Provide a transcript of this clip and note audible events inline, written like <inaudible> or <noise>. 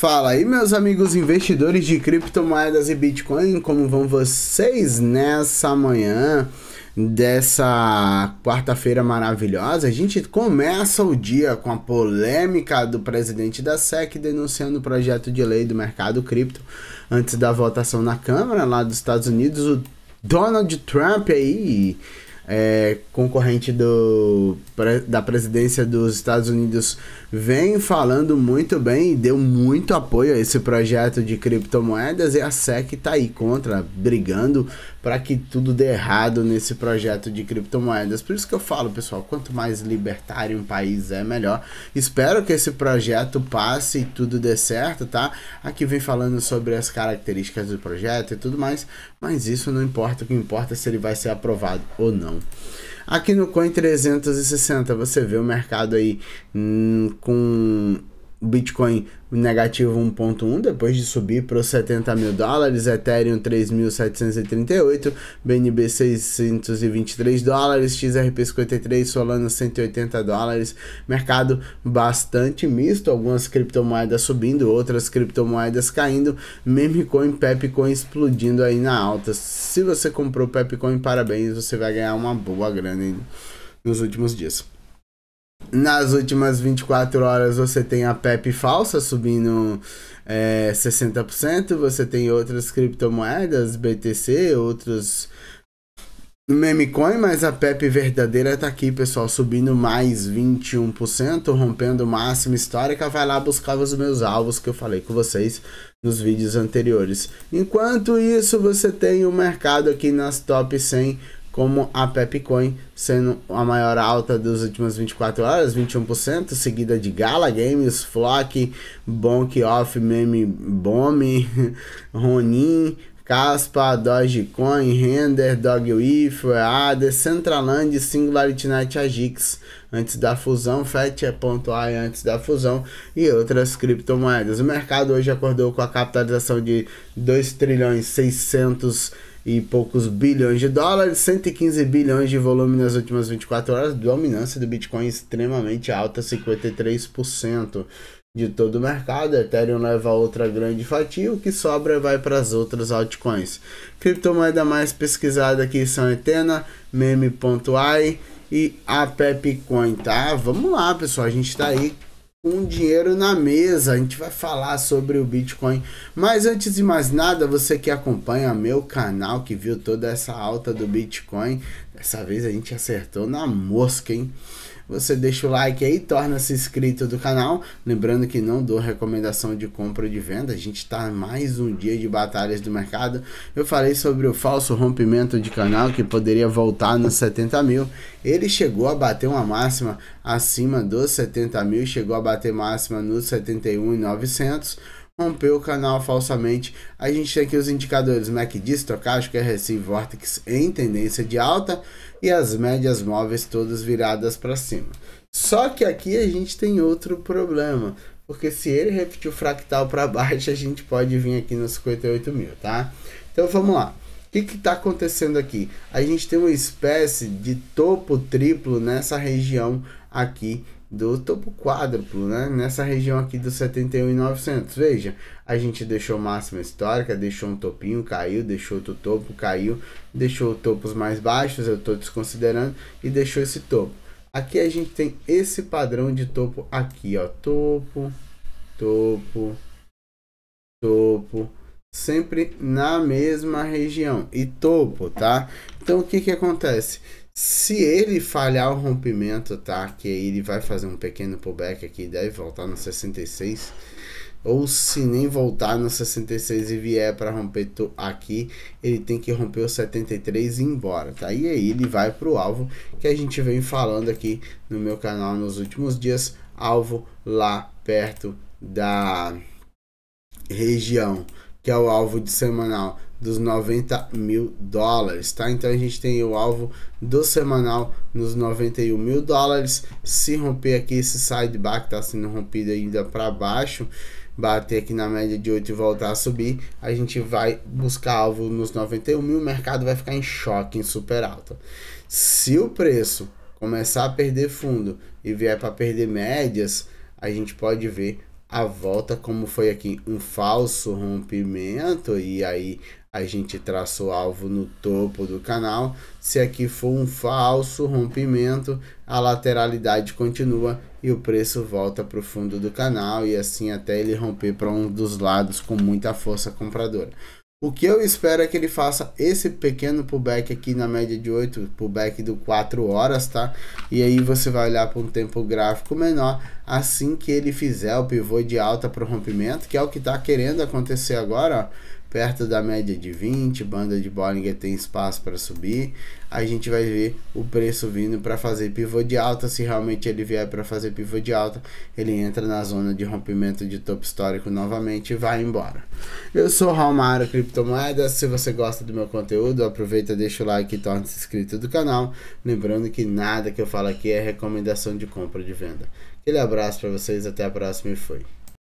Fala aí, meus amigos investidores de criptomoedas e Bitcoin, como vão vocês nessa manhã dessa quarta-feira maravilhosa? A gente começa o dia com a polêmica do presidente da SEC denunciando o projeto de lei do mercado cripto antes da votação na Câmara lá dos Estados Unidos. O Donald Trump aí é, concorrente do, da presidência dos Estados Unidos, vem falando muito bem e deu muito apoio a esse projeto de criptomoedas e a SEC está aí contra, brigando para que tudo dê errado nesse projeto de criptomoedas. Por isso que eu falo, pessoal, quanto mais libertário um país é, melhor. Espero que esse projeto passe e tudo dê certo, tá? Aqui vem falando sobre as características do projeto e tudo mais, mas isso não importa, o que importa é se ele vai ser aprovado ou não. Aqui no Coin 360 você vê o mercado aí hum, com Bitcoin negativo 1.1 depois de subir para os 70 mil dólares, Ethereum 3.738, BNB 623 dólares, XRP 53, Solana 180 dólares, mercado bastante misto, algumas criptomoedas subindo, outras criptomoedas caindo, memecoin, pepcoin explodindo aí na alta. Se você comprou pepcoin, parabéns, você vai ganhar uma boa grana nos últimos dias. Nas últimas 24 horas você tem a PEP falsa subindo é, 60%, você tem outras criptomoedas, BTC, outros memecoin, mas a PEP verdadeira tá aqui, pessoal, subindo mais 21%, rompendo o máximo histórico vai lá buscar os meus alvos que eu falei com vocês nos vídeos anteriores. Enquanto isso, você tem o mercado aqui nas top 100 como a Pepcoin sendo a maior alta das últimas 24 horas, 21%, seguida de Gala Games, Flock, Bonk Off, Meme <laughs> Ronin, Caspa, Dogecoin, Render, DogWif, ADA, Centraland, Singularity Net, Agix, antes da fusão, Fetch.ai antes da fusão e outras criptomoedas. O mercado hoje acordou com a capitalização de 2 trilhões 600 e poucos bilhões de dólares, 115 bilhões de volume nas últimas 24 horas, dominância do Bitcoin extremamente alta, 53% de todo o mercado. Ethereum leva outra grande fatia, o que sobra vai para as outras altcoins. Criptomoeda mais pesquisada aqui são Etena, Meme.ai e a Pepcoin, tá? Vamos lá, pessoal, a gente está aí um dinheiro na mesa. A gente vai falar sobre o Bitcoin. Mas antes de mais nada, você que acompanha meu canal, que viu toda essa alta do Bitcoin, dessa vez a gente acertou na mosca, hein? você deixa o like aí, torna-se inscrito do canal. Lembrando que não dou recomendação de compra ou de venda, a gente está mais um dia de batalhas do mercado. Eu falei sobre o falso rompimento de canal que poderia voltar nos 70 mil. Ele chegou a bater uma máxima acima dos 70 mil, chegou a bater máxima nos 71.900 rompeu o canal falsamente. A gente tem aqui os indicadores MACD, estocástico, RSI Vortex em tendência de alta e as médias móveis todas viradas para cima. Só que aqui a gente tem outro problema, porque se ele repetir o fractal para baixo, a gente pode vir aqui nos 58 mil, tá? Então vamos lá. O que está acontecendo aqui? A gente tem uma espécie de topo triplo nessa região aqui do topo quádruplo, né? Nessa região aqui dos 71,900. Veja, a gente deixou máxima histórica, deixou um topinho, caiu, deixou outro topo, caiu, deixou topos mais baixos, eu estou desconsiderando, e deixou esse topo. Aqui a gente tem esse padrão de topo aqui, ó, topo, topo, topo, sempre na mesma região e topo, tá? Então o que que acontece? Se ele falhar o rompimento, tá? Que ele vai fazer um pequeno pullback aqui e deve voltar no 66. Ou se nem voltar no 66 e vier para romper aqui, ele tem que romper o 73 e ir embora, tá? E aí ele vai para o alvo que a gente vem falando aqui no meu canal nos últimos dias. Alvo lá perto da região que é o alvo de semanal dos 90 mil dólares, tá? Então a gente tem o alvo do semanal nos 91 mil dólares. Se romper aqui esse sidebar que está sendo rompido ainda para baixo, bater aqui na média de 8 e voltar a subir, a gente vai buscar alvo nos 91 mil. O mercado vai ficar em choque, em super alta. Se o preço começar a perder fundo e vier para perder médias, a gente pode ver a volta, como foi aqui um falso rompimento, e aí a gente traça o alvo no topo do canal. Se aqui for um falso rompimento, a lateralidade continua e o preço volta para o fundo do canal e assim até ele romper para um dos lados com muita força compradora. O que eu espero é que ele faça esse pequeno pullback aqui na média de 8, pullback do 4 horas, tá? E aí você vai olhar para um tempo gráfico menor assim que ele fizer o pivô de alta para o rompimento, que é o que está querendo acontecer agora, ó perto da média de 20, banda de Bollinger tem espaço para subir. A gente vai ver o preço vindo para fazer pivô de alta, se realmente ele vier para fazer pivô de alta, ele entra na zona de rompimento de topo histórico novamente e vai embora. Eu sou Mara Criptomoedas, se você gosta do meu conteúdo, aproveita, deixa o like e torne-se inscrito do canal, lembrando que nada que eu falo aqui é recomendação de compra ou de venda. Aquele abraço para vocês, até a próxima e fui.